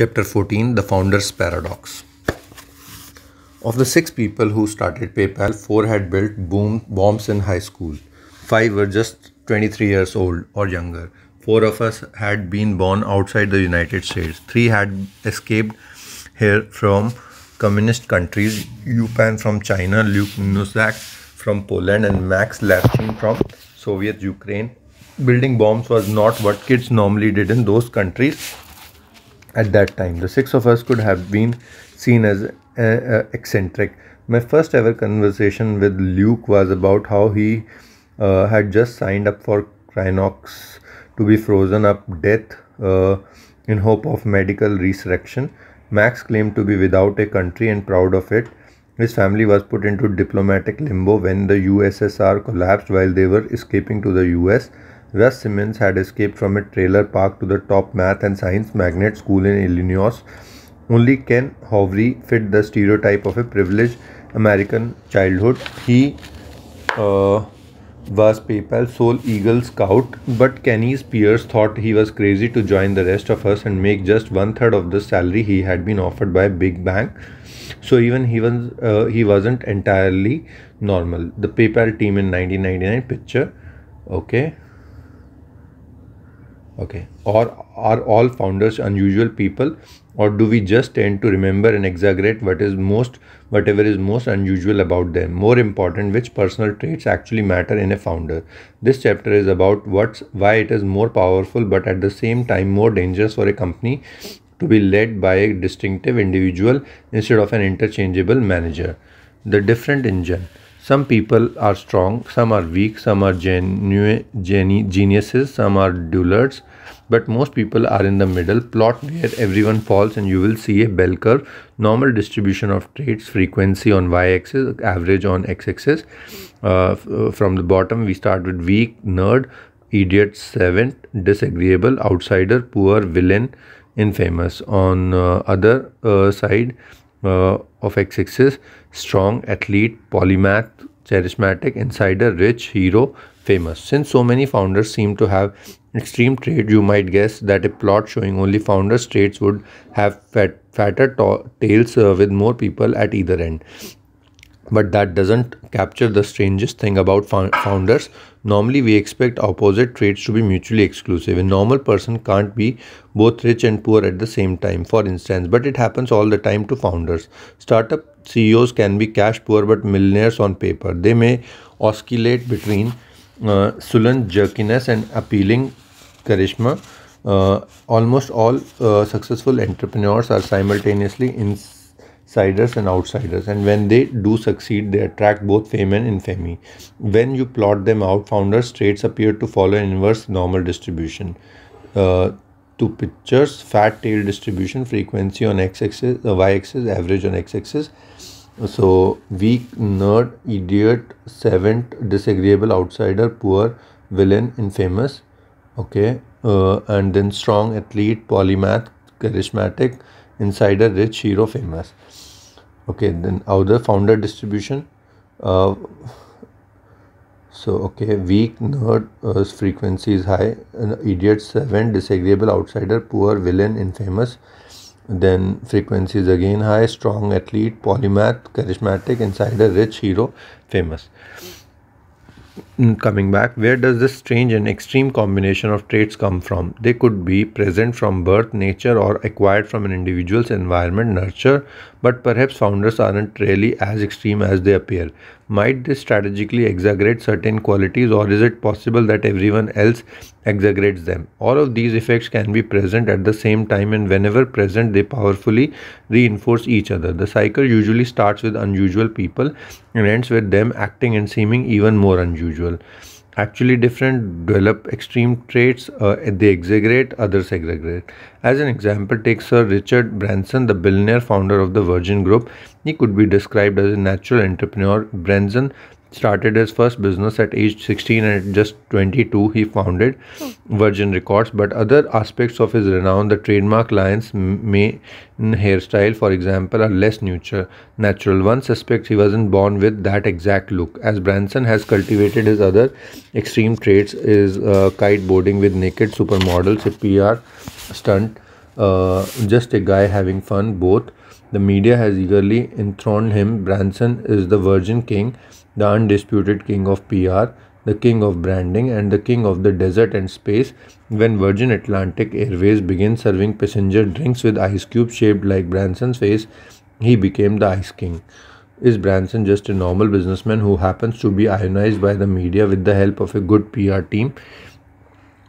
Chapter 14 The Founder's Paradox. Of the six people who started PayPal, four had built boom bombs in high school. Five were just 23 years old or younger. Four of us had been born outside the United States. Three had escaped here from communist countries, Yupan from China, Luke Nuzak from Poland, and Max Lapchin from Soviet Ukraine. Building bombs was not what kids normally did in those countries, at that time. The six of us could have been seen as uh, uh, eccentric. My first ever conversation with Luke was about how he uh, had just signed up for Crinox to be frozen up death uh, in hope of medical resurrection. Max claimed to be without a country and proud of it. His family was put into diplomatic limbo when the USSR collapsed while they were escaping to the US. Russ Simmons had escaped from a trailer park to the top math and science magnet school in Illinois. Only Ken Hovery fit the stereotype of a privileged American childhood. He uh, was PayPal's sole Eagle Scout, but Kenny's peers thought he was crazy to join the rest of us and make just one third of the salary he had been offered by a Big bank. So even he was uh, he wasn't entirely normal. The PayPal team in 1999 picture, okay. Okay. Or are all founders unusual people or do we just tend to remember and exaggerate what is most whatever is most unusual about them? More important, which personal traits actually matter in a founder? This chapter is about what's why it is more powerful but at the same time more dangerous for a company to be led by a distinctive individual instead of an interchangeable manager. The different engine. Some people are strong, some are weak, some are genu- geni- geniuses, some are dullards, but most people are in the middle plot near everyone falls and you will see a bell curve normal distribution of traits frequency on y-axis average on x-axis uh, uh from the bottom we start with weak nerd idiot 7 disagreeable outsider poor villain infamous on uh, other uh, side uh, of x-axis strong athlete polymath charismatic insider rich hero famous. Since so many founders seem to have extreme traits, you might guess that a plot showing only founders' traits would have fat, fatter tails uh, with more people at either end. But that doesn't capture the strangest thing about founders. Normally, we expect opposite traits to be mutually exclusive. A normal person can't be both rich and poor at the same time, for instance, but it happens all the time to founders. Startup CEOs can be cash poor but millionaires on paper. They may oscillate between uh, sullen jerkiness and appealing charisma. Uh, almost all uh, successful entrepreneurs are simultaneously insiders and outsiders and when they do succeed they attract both fame and infamy when you plot them out founders traits appear to follow an inverse normal distribution uh, pictures fat tail distribution frequency on x-axis uh, y-axis average on x-axis so weak, nerd, idiot, savant, disagreeable, outsider, poor, villain, infamous. Okay. Uh, and then strong, athlete, polymath, charismatic, insider, rich, hero, famous. Okay. Then other founder distribution. Uh, so okay, weak, nerd, uh, frequency is high, idiot, savant, disagreeable, outsider, poor, villain, infamous. Then frequency is again high, strong athlete, polymath, charismatic, insider, rich, hero, famous coming back, where does this strange and extreme combination of traits come from? They could be present from birth, nature, or acquired from an individual's environment, nurture, but perhaps founders aren't really as extreme as they appear. Might this strategically exaggerate certain qualities, or is it possible that everyone else exaggerates them? All of these effects can be present at the same time, and whenever present, they powerfully reinforce each other. The cycle usually starts with unusual people and ends with them acting and seeming even more unusual individual. Actually, different develop extreme traits, uh, they exaggerate, others segregate. As an example, take Sir Richard Branson, the billionaire founder of the Virgin Group. He could be described as a natural entrepreneur. Branson started his first business at age 16 and at just 22 he founded hmm. virgin records but other aspects of his renown the trademark lines, mane hairstyle for example are less natural one suspects he wasn't born with that exact look as branson has cultivated his other extreme traits is uh, kite boarding with naked supermodels a pr stunt uh, just a guy having fun both the media has eagerly enthroned him branson is the virgin king the undisputed king of PR, the king of branding, and the king of the desert and space when Virgin Atlantic Airways began serving passenger drinks with ice cubes shaped like Branson's face. He became the Ice King. Is Branson just a normal businessman who happens to be ionized by the media with the help of a good PR team?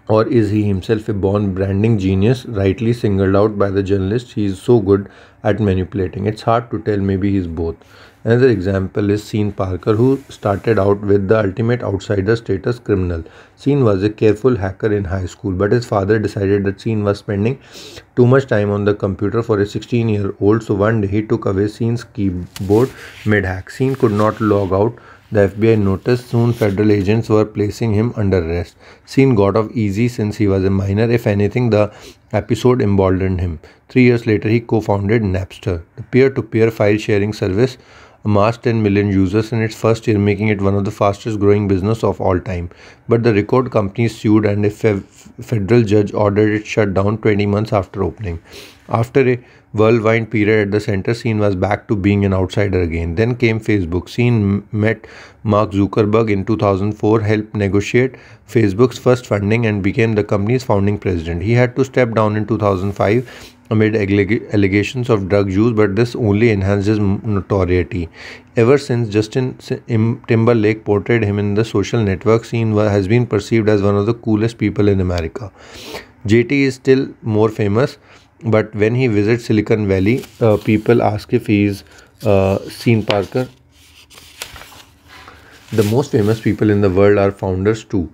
Or is he himself a born branding genius, rightly singled out by the journalists? He is so good at manipulating. It's hard to tell, maybe he's both. Another example is Sean Parker, who started out with the ultimate outsider status criminal. Sean was a careful hacker in high school, but his father decided that Sean was spending too much time on the computer for a 16 year old, so one day he took away Sean's keyboard mid hack. Sean could not log out. The FBI noticed soon federal agents were placing him under arrest. Sean got off easy since he was a minor. If anything, the episode emboldened him. Three years later, he co founded Napster, the peer to peer file sharing service amassed 10 million users in its first year, making it one of the fastest growing business of all time. But the record company sued and a fe federal judge ordered it shut down 20 months after opening. After a whirlwind period at the center, Scene was back to being an outsider again. Then came Facebook. Scene met Mark Zuckerberg in 2004, helped negotiate Facebook's first funding, and became the company's founding president. He had to step down in 2005 amid allegations of drug use, but this only enhances notoriety. Ever since Justin Timberlake portrayed him in the social network scene, has been perceived as one of the coolest people in America. JT is still more famous, but when he visits Silicon Valley, uh, people ask if he is uh, seen Parker. The most famous people in the world are founders too.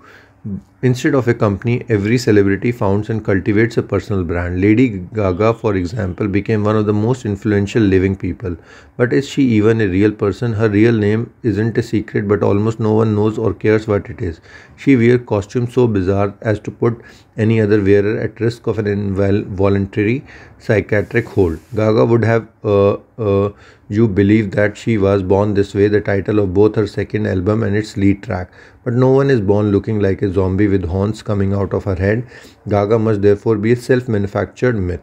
Instead of a company, every celebrity founds and cultivates a personal brand. Lady Gaga, for example, became one of the most influential living people. But is she even a real person? Her real name isn't a secret, but almost no one knows or cares what it is. She wears costumes so bizarre as to put any other wearer at risk of an involuntary psychiatric hold. Gaga would have uh, uh, you believe that she was born this way, the title of both her second album and its lead track. But no one is born looking like a zombie with horns coming out of her head. Gaga must therefore be a self manufactured myth.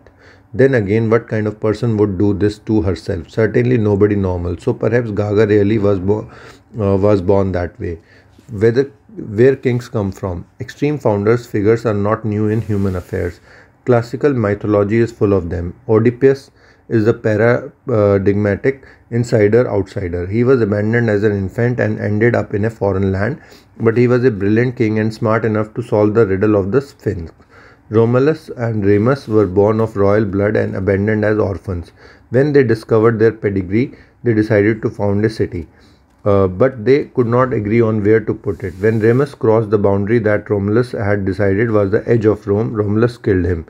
Then again, what kind of person would do this to herself? Certainly nobody normal. So perhaps Gaga really was, bo- uh, was born that way. Whether, where kings come from? Extreme founders' figures are not new in human affairs. Classical mythology is full of them. Oedipus, is the paradigmatic uh, insider outsider. He was abandoned as an infant and ended up in a foreign land, but he was a brilliant king and smart enough to solve the riddle of the Sphinx. Romulus and Remus were born of royal blood and abandoned as orphans. When they discovered their pedigree, they decided to found a city. Uh, but they could not agree on where to put it. When Remus crossed the boundary that Romulus had decided was the edge of Rome, Romulus killed him,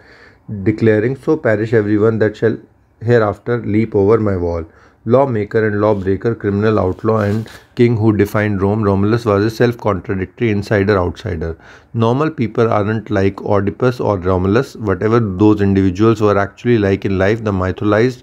declaring, So perish everyone that shall hereafter leap over my wall. Lawmaker and lawbreaker, criminal outlaw and king who defined Rome, Romulus was a self contradictory insider outsider. Normal people aren't like Oedipus or Romulus, whatever those individuals were actually like in life, the mythologized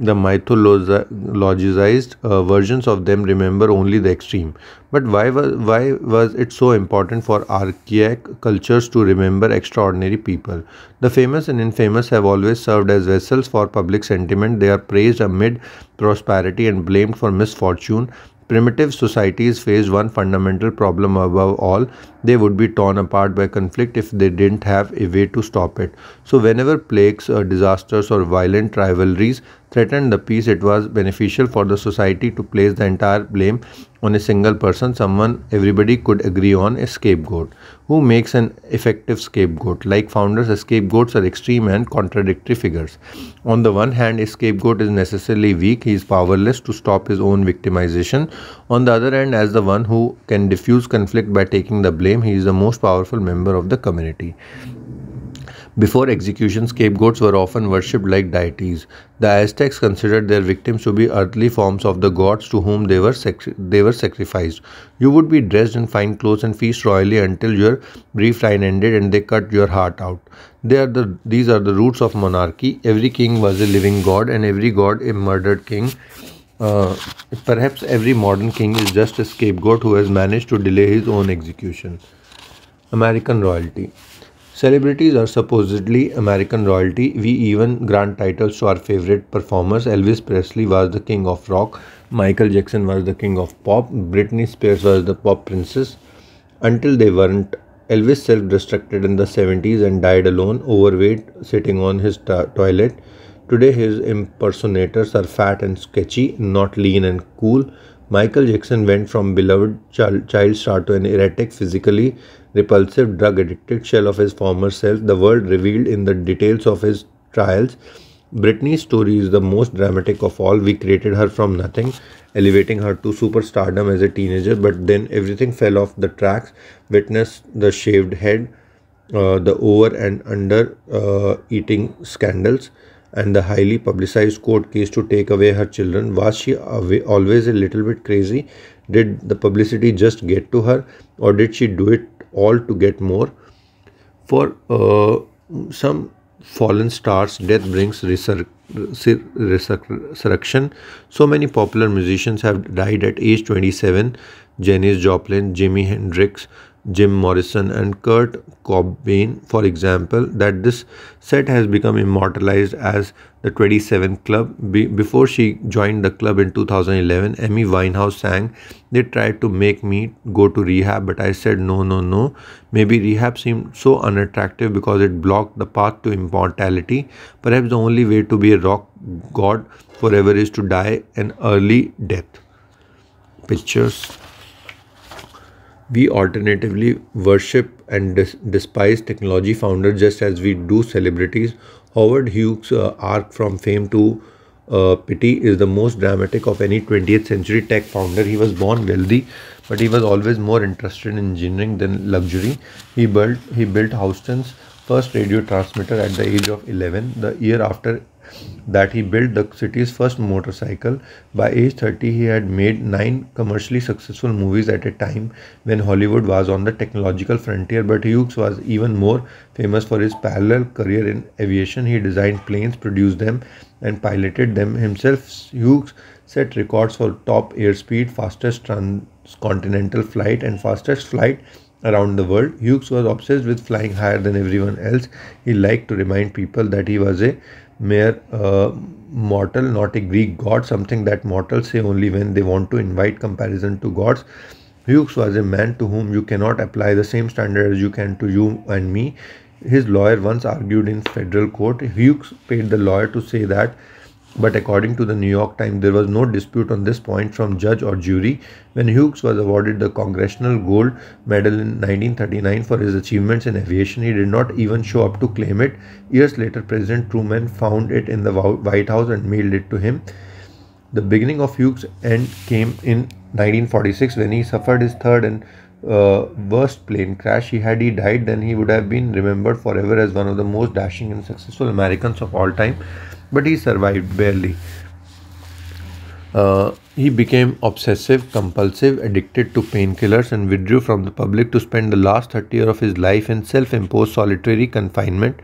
the mythologized uh, versions of them remember only the extreme. But why was, why was it so important for archaic cultures to remember extraordinary people? The famous and infamous have always served as vessels for public sentiment. They are praised amid prosperity and blamed for misfortune. Primitive societies faced one fundamental problem above all they would be torn apart by conflict if they didn't have a way to stop it. So, whenever plagues, or uh, disasters, or violent rivalries threatened the peace, it was beneficial for the society to place the entire blame on a single person, someone everybody could agree on, a scapegoat. Who makes an effective scapegoat? Like founders, scapegoats are extreme and contradictory figures. On the one hand, a scapegoat is necessarily weak, he is powerless to stop his own victimization. On the other hand, as the one who can diffuse conflict by taking the blame, he is the most powerful member of the community. Before execution, scapegoats were often worshipped like deities. The Aztecs considered their victims to be earthly forms of the gods to whom they were, they were sacrificed. You would be dressed in fine clothes and feast royally until your brief line ended and they cut your heart out. They are the, these are the roots of monarchy. Every king was a living god and every god a murdered king. Uh, perhaps every modern king is just a scapegoat who has managed to delay his own execution. American royalty. Celebrities are supposedly American royalty. We even grant titles to our favorite performers. Elvis Presley was the king of rock, Michael Jackson was the king of pop, Britney Spears was the pop princess until they weren't. Elvis self destructed in the 70s and died alone, overweight, sitting on his toilet. Today, his impersonators are fat and sketchy, not lean and cool. Michael Jackson went from beloved child, child star to an erratic, physically repulsive, drug addicted shell of his former self, the world revealed in the details of his trials. Britney's story is the most dramatic of all. We created her from nothing, elevating her to superstardom as a teenager, but then everything fell off the tracks. Witness the shaved head, uh, the over and under uh, eating scandals, and the highly publicized court case to take away her children. Was she always a little bit crazy? Did the publicity just get to her, or did she do it all to get more. For uh, some fallen stars, death brings resur resurrection. So many popular musicians have died at age 27. Janis Joplin, Jimi Hendrix, Jim Morrison and Kurt Cobain, for example, that this set has become immortalized as the 27 Club. Be before she joined the club in 2011, Amy Winehouse sang, They tried to make me go to rehab, but I said no, no, no. Maybe rehab seemed so unattractive because it blocked the path to immortality. Perhaps the only way to be a rock god forever is to die an early death. Pictures we alternatively worship and dis- despise technology founders just as we do celebrities. Howard Hughes' uh, arc from fame to uh, pity is the most dramatic of any 20th century tech founder. He was born wealthy, but he was always more interested in engineering than luxury. He built he built Houston's first radio transmitter at the age of 11, the year after that he built the city's first motorcycle. By age 30, he had made nine commercially successful movies at a time when Hollywood was on the technological frontier. But Hughes was even more famous for his parallel career in aviation. He designed planes, produced them, and piloted them himself. Hughes set records for top airspeed, fastest transcontinental flight, and fastest flight around the world. Hughes was obsessed with flying higher than everyone else. He liked to remind people that he was a mere uh, mortal, not a Greek god, something that mortals say only when they want to invite comparison to gods. Hughes was a man to whom you cannot apply the same standard as you can to you and me. His lawyer once argued in federal court. Hughes paid the lawyer to say that but according to the New York Times, there was no dispute on this point from judge or jury when Hughes was awarded the Congressional Gold Medal in 1939 for his achievements in aviation. He did not even show up to claim it. Years later, President Truman found it in the White House and mailed it to him. The beginning of Hughes' end came in 1946 when he suffered his third and uh, worst plane crash. He had he died, then he would have been remembered forever as one of the most dashing and successful Americans of all time but he survived barely. Uh, he became obsessive, compulsive, addicted to painkillers, and withdrew from the public to spend the last 30 years of his life in self imposed solitary confinement.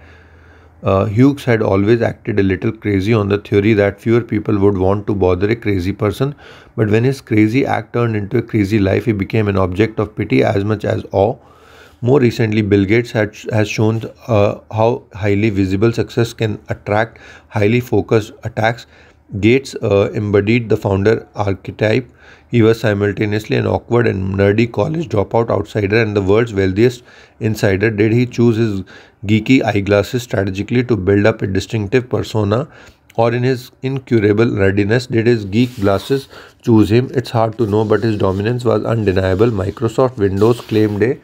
Uh, Hughes had always acted a little crazy on the theory that fewer people would want to bother a crazy person, but when his crazy act turned into a crazy life, he became an object of pity as much as awe. More recently, Bill Gates has, has shown uh, how highly visible success can attract highly focused attacks. Gates uh, embodied the founder archetype. He was simultaneously an awkward and nerdy college dropout outsider and the world's wealthiest insider. Did he choose his geeky eyeglasses strategically to build up a distinctive persona? Or in his incurable nerdiness, did his geek glasses choose him? It's hard to know, but his dominance was undeniable. Microsoft Windows claimed a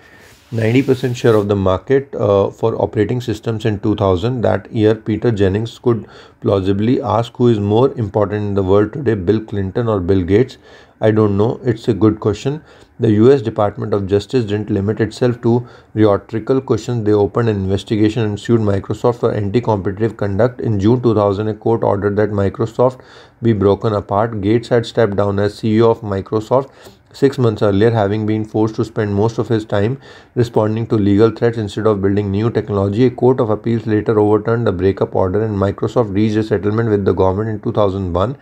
90% share of the market uh, for operating systems in 2000. That year, Peter Jennings could plausibly ask who is more important in the world today, Bill Clinton or Bill Gates. I don't know. It's a good question. The US Department of Justice didn't limit itself to rhetorical questions. They opened an investigation and sued Microsoft for anti competitive conduct. In June 2000, a court ordered that Microsoft be broken apart. Gates had stepped down as CEO of Microsoft Six months earlier, having been forced to spend most of his time responding to legal threats instead of building new technology, a court of appeals later overturned the breakup order and Microsoft reached a settlement with the government in 2001.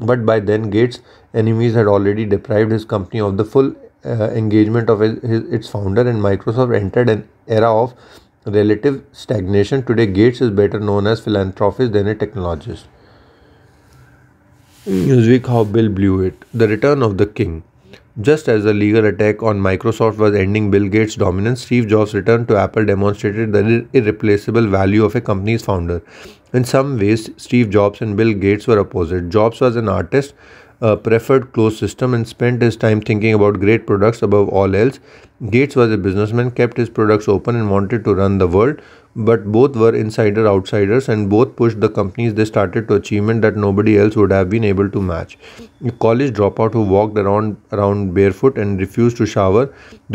But by then, Gates' enemies had already deprived his company of the full uh, engagement of his, his, its founder, and Microsoft entered an era of relative stagnation. Today, Gates is better known as philanthropist than a technologist. Newsweek How Bill Blew It The Return of the King just as the legal attack on Microsoft was ending Bill Gates' dominance, Steve Jobs' return to Apple demonstrated the irreplaceable value of a company's founder. In some ways, Steve Jobs and Bill Gates were opposite. Jobs was an artist a preferred closed system and spent his time thinking about great products above all else. Gates was a businessman, kept his products open and wanted to run the world, but both were insider outsiders and both pushed the companies they started to achievement that nobody else would have been able to match. A college dropout who walked around around barefoot and refused to shower,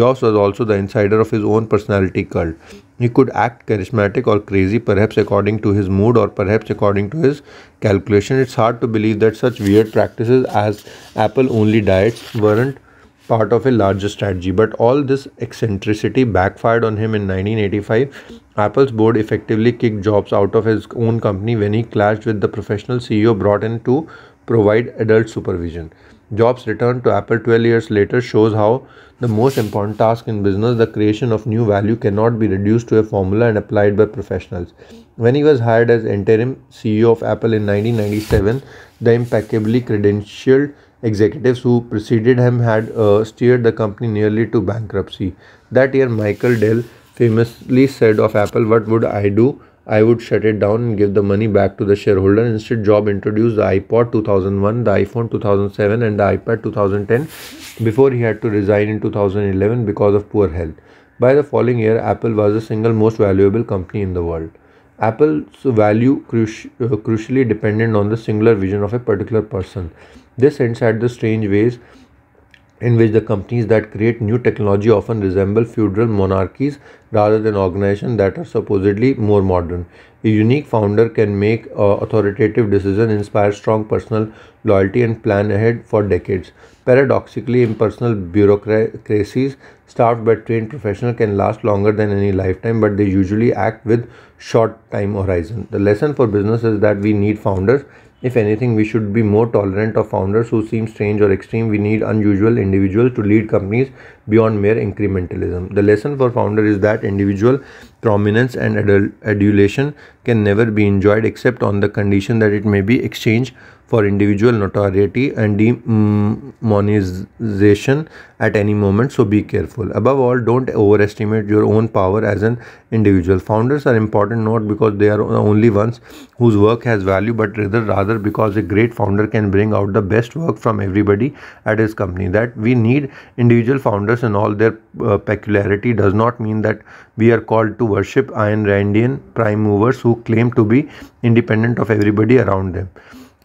Jobs was also the insider of his own personality cult. He could act charismatic or crazy, perhaps according to his mood or perhaps according to his calculation. It's hard to believe that such weird practices as apple only diets weren't part of a larger strategy. But all this eccentricity backfired on him in 1985. Apple's board effectively kicked Jobs out of his own company when he clashed with the professional CEO brought in to provide adult supervision. Jobs' return to Apple 12 years later shows how the most important task in business, the creation of new value, cannot be reduced to a formula and applied by professionals. When he was hired as interim CEO of Apple in 1997, the impeccably credentialed executives who preceded him had uh, steered the company nearly to bankruptcy. That year, Michael Dell famously said of Apple, What would I do I would shut it down and give the money back to the shareholder. Instead, Job introduced the iPod 2001, the iPhone 2007, and the iPad 2010 before he had to resign in 2011 because of poor health. By the following year, Apple was the single most valuable company in the world. Apple's value uh, crucially depended on the singular vision of a particular person. This hints at the strange ways in which the companies that create new technology often resemble feudal monarchies rather than organizations that are supposedly more modern. A unique founder can make uh, authoritative decisions, inspire strong personal loyalty, and plan ahead for decades. Paradoxically, impersonal bureaucracies staffed by trained professionals can last longer than any lifetime, but they usually act with short time horizon. The lesson for business is that we need founders if anything, we should be more tolerant of founders who seem strange or extreme. We need unusual individuals to lead companies beyond mere incrementalism. The lesson for founder is that individual prominence and adul adulation can never be enjoyed except on the condition that it may be exchanged for individual notoriety and demonization at any moment so be careful above all don't overestimate your own power as an individual founders are important not because they are the only ones whose work has value but rather rather because a great founder can bring out the best work from everybody at his company that we need individual founders and all their uh, peculiarity does not mean that we are called to worship Ayn Randian prime movers who claim to be independent of everybody around them.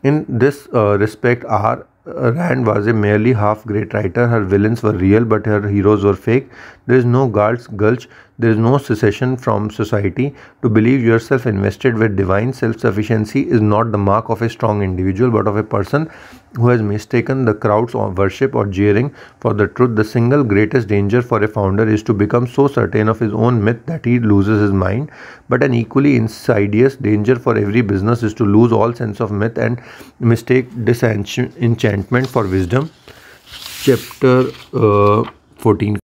In this uh, respect, R. Uh, Rand was a merely half-great writer. Her villains were real, but her heroes were fake. There is no Galt's gulch. There is no secession from society. To believe yourself invested with divine self-sufficiency is not the mark of a strong individual, but of a person who has mistaken the crowd's worship or jeering for the truth, the single greatest danger for a founder is to become so certain of his own myth that he loses his mind. But an equally insidious danger for every business is to lose all sense of myth and mistake disenchantment for wisdom. Chapter uh, 14